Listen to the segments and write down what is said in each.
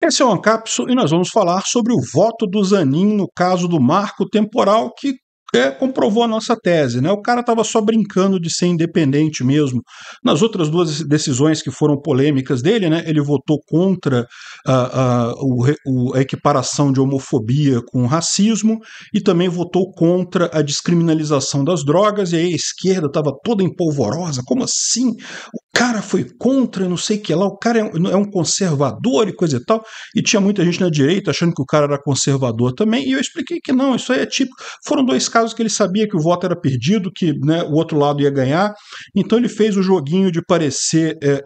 Esse é o Ancapso e nós vamos falar sobre o voto do Zanin no caso do marco temporal que é, comprovou a nossa tese, né? O cara estava só brincando de ser independente mesmo. Nas outras duas decisões que foram polêmicas dele, né? Ele votou contra a, a, o, a equiparação de homofobia com racismo e também votou contra a descriminalização das drogas. E aí a esquerda estava toda empolvorosa. Como assim? O cara foi contra, não sei o que lá, o cara é, é, um conservador e coisa e tal. E tinha muita gente na direita achando que o cara era conservador também. E eu expliquei que não, isso aí é tipo. Foram dois caras casos que ele sabia que o voto era perdido, que né, o outro lado ia ganhar. Então ele fez o joguinho de parecer é, é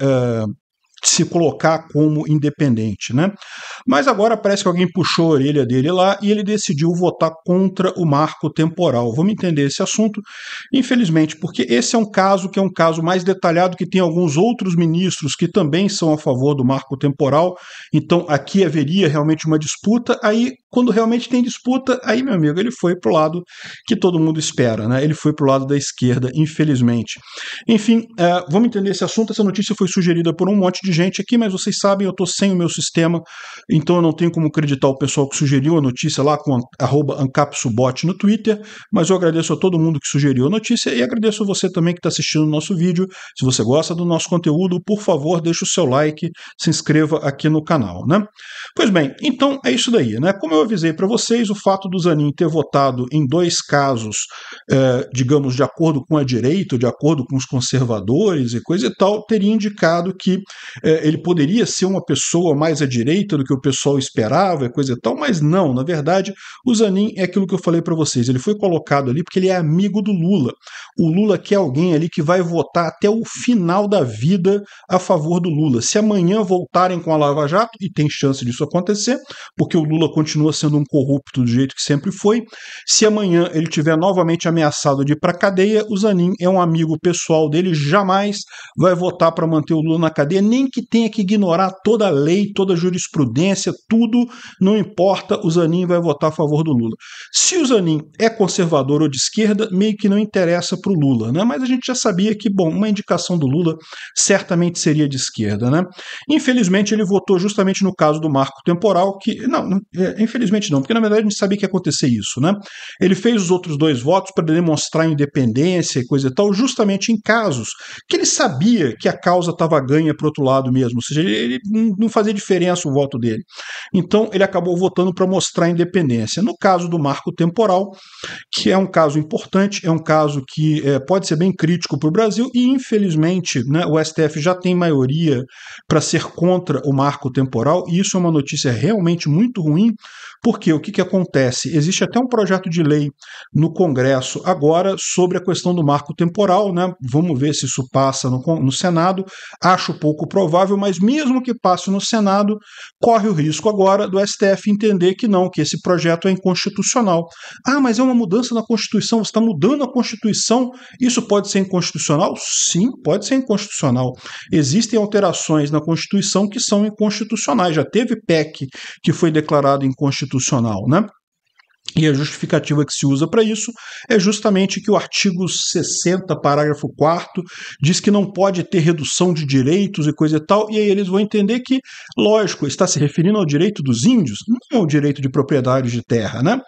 se colocar como independente, né? Mas agora parece que alguém puxou a orelha dele lá e ele decidiu votar contra o marco temporal. Vamos entender esse assunto, infelizmente, porque esse é um caso que é um caso mais detalhado que tem alguns outros ministros que também são a favor do marco temporal. Então aqui haveria realmente uma disputa. Aí, quando realmente tem disputa, aí meu amigo, ele foi pro lado que todo mundo espera, né? Ele foi pro lado da esquerda, infelizmente. Enfim, é, vamos entender esse assunto. Essa notícia foi sugerida por um monte de gente aqui, mas vocês sabem, eu estou sem o meu sistema, então eu não tenho como acreditar o pessoal que sugeriu a notícia lá com arroba ancapsubot no Twitter, mas eu agradeço a todo mundo que sugeriu a notícia e agradeço a você também que está assistindo o nosso vídeo. Se você gosta do nosso conteúdo, por favor, deixe o seu like, se inscreva aqui no canal, né? Pois bem, então é isso daí, né? Como eu avisei para vocês, o fato do Zanin ter votado em dois casos, eh, digamos, de acordo com a direita, de acordo com os conservadores e coisa e tal, teria indicado que é, ele poderia ser uma pessoa mais à direita do que o pessoal esperava, coisa e tal, mas não, na verdade, o Zanin é aquilo que eu falei para vocês, ele foi colocado ali porque ele é amigo do Lula. O Lula quer alguém ali que vai votar até o final da vida a favor do Lula. Se amanhã voltarem com a Lava Jato, e tem chance disso acontecer, porque o Lula continua sendo um corrupto do jeito que sempre foi, se amanhã ele tiver novamente ameaçado de ir para cadeia, o Zanin é um amigo pessoal dele, jamais vai votar para manter o Lula na cadeia, nem que tenha que ignorar toda a lei, toda a jurisprudência, tudo, não importa, o Zanin vai votar a favor do Lula. Se o Zanin é conservador ou de esquerda, meio que não interessa para o Lula, né? Mas a gente já sabia que, bom, uma indicação do Lula certamente seria de esquerda, né? Infelizmente, ele votou justamente no caso do marco temporal, que, não, é, infelizmente não, porque na verdade a gente sabia que ia acontecer isso, né? Ele fez os outros dois votos para demonstrar independência e coisa e tal, justamente em casos que ele sabia que a causa estava ganha para outro lado mesmo, ou seja, ele não fazia diferença o voto dele. Então ele acabou votando para mostrar a independência. No caso do marco temporal, que é um caso importante, é um caso que é, pode ser bem crítico para o Brasil e infelizmente né, o STF já tem maioria para ser contra o marco temporal e isso é uma notícia realmente muito ruim, porque o que, que acontece? Existe até um projeto de lei no Congresso agora sobre a questão do marco temporal, né? Vamos ver se isso passa no, no Senado. Acho pouco provável, mas mesmo que passe no Senado, corre o risco agora do STF entender que não, que esse projeto é inconstitucional. Ah, mas é uma mudança na Constituição, você está mudando a Constituição, isso pode ser inconstitucional? Sim, pode ser inconstitucional. Existem alterações na Constituição que são inconstitucionais. Já teve PEC que foi declarado inconstitucional institucional, né? E a justificativa que se usa para isso é justamente que o artigo 60, parágrafo 4, diz que não pode ter redução de direitos e coisa e tal, e aí eles vão entender que, lógico, está se referindo ao direito dos índios, não ao direito de propriedade de terra, né?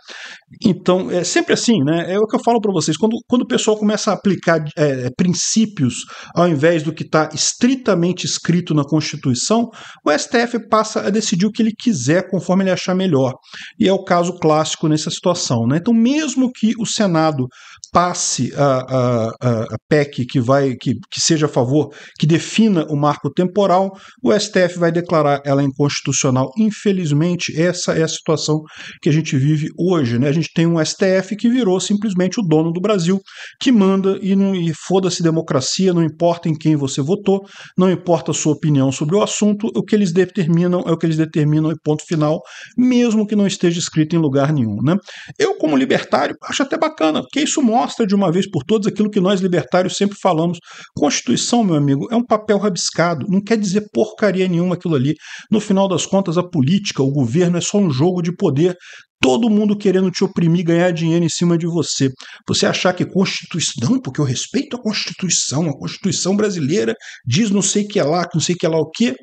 Então, é sempre assim, né? É o que eu falo para vocês, quando, quando o pessoal começa a aplicar é, princípios ao invés do que está estritamente escrito na Constituição, o STF passa a decidir o que ele quiser conforme ele achar melhor. E é o caso clássico nesse situação. Né? Então, mesmo que o Senado passe a, a, a PEC que vai que, que seja a favor, que defina o marco temporal, o STF vai declarar ela inconstitucional. Infelizmente, essa é a situação que a gente vive hoje. Né? A gente tem um STF que virou simplesmente o dono do Brasil, que manda e, não, e foda-se democracia, não importa em quem você votou, não importa a sua opinião sobre o assunto, o que eles determinam é o que eles determinam e ponto final, mesmo que não esteja escrito em lugar nenhum. Né? Eu, como libertário, acho até bacana, porque isso mostra mostra de uma vez por todas aquilo que nós libertários sempre falamos. Constituição, meu amigo, é um papel rabiscado, não quer dizer porcaria nenhuma aquilo ali. No final das contas, a política, o governo é só um jogo de poder. Todo mundo querendo te oprimir, ganhar dinheiro em cima de você. Você achar que Constituição, não, porque eu respeito a Constituição, a Constituição brasileira diz não sei que é lá, não sei que é lá o quê.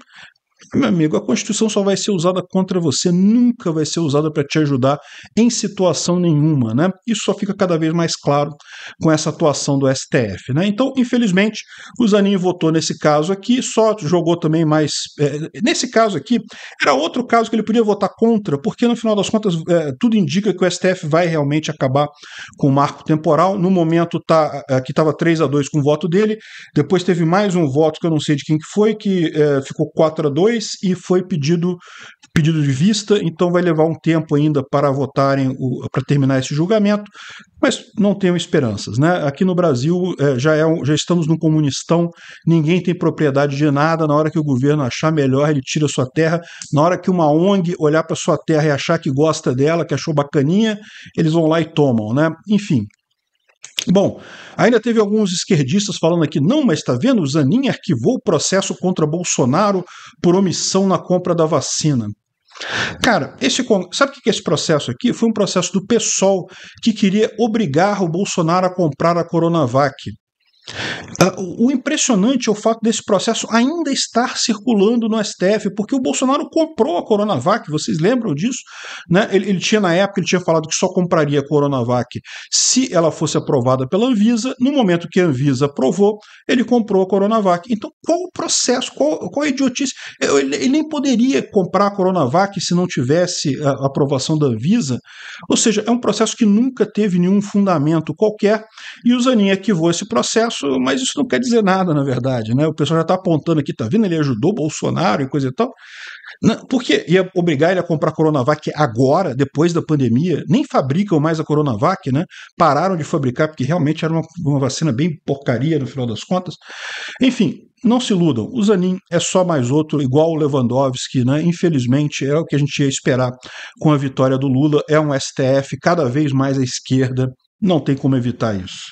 Meu amigo, a Constituição só vai ser usada contra você, nunca vai ser usada para te ajudar em situação nenhuma, né? Isso só fica cada vez mais claro com essa atuação do STF, né? Então, infelizmente, o Zanin votou nesse caso aqui, só jogou também mais. É, nesse caso aqui, era outro caso que ele podia votar contra, porque no final das contas, é, tudo indica que o STF vai realmente acabar com o marco temporal. No momento tá, é, que estava 3 a 2 com o voto dele, depois teve mais um voto que eu não sei de quem que foi, que é, ficou 4 a 2 depois e foi pedido pedido de vista, então vai levar um tempo ainda para votarem para terminar esse julgamento, mas não tenho esperanças, né? Aqui no Brasil é, já é já estamos num comunistão, ninguém tem propriedade de nada. Na hora que o governo achar melhor, ele tira sua terra. Na hora que uma ONG olhar para sua terra e achar que gosta dela, que achou bacaninha, eles vão lá e tomam, né? Enfim, Bom, ainda teve alguns esquerdistas falando aqui, não, mas está vendo? O Zanin arquivou o processo contra Bolsonaro por omissão na compra da vacina. Cara, esse, sabe o que é esse processo aqui? Foi um processo do PSOL que queria obrigar o Bolsonaro a comprar a Coronavac. Uh, o impressionante é o fato desse processo ainda estar circulando no STF, porque o Bolsonaro comprou a Coronavac, vocês lembram disso? Né? Ele, ele, tinha, na época, ele tinha falado que só compraria a Coronavac se ela fosse aprovada pela Anvisa. No momento que a Anvisa aprovou, ele comprou a Coronavac. Então, qual o processo? Qual, qual a idiotice? Ele, ele nem poderia comprar a Coronavac se não tivesse a aprovação da Anvisa. Ou seja, é um processo que nunca teve nenhum fundamento qualquer, e o Zanin arquivou esse processo, mas isso isso não quer dizer nada, na verdade. Né? O pessoal já está apontando aqui, tá vendo? Ele ajudou Bolsonaro e coisa e tal. Não, porque ia obrigar ele a comprar a Coronavac agora, depois da pandemia. Nem fabricam mais a Coronavac, né? Pararam de fabricar, porque realmente era uma, uma vacina bem porcaria no final das contas. Enfim, não se iludam, o Zanin é só mais outro, igual o Lewandowski, né? Infelizmente, é o que a gente ia esperar com a vitória do Lula. É um STF cada vez mais à esquerda, não tem como evitar isso.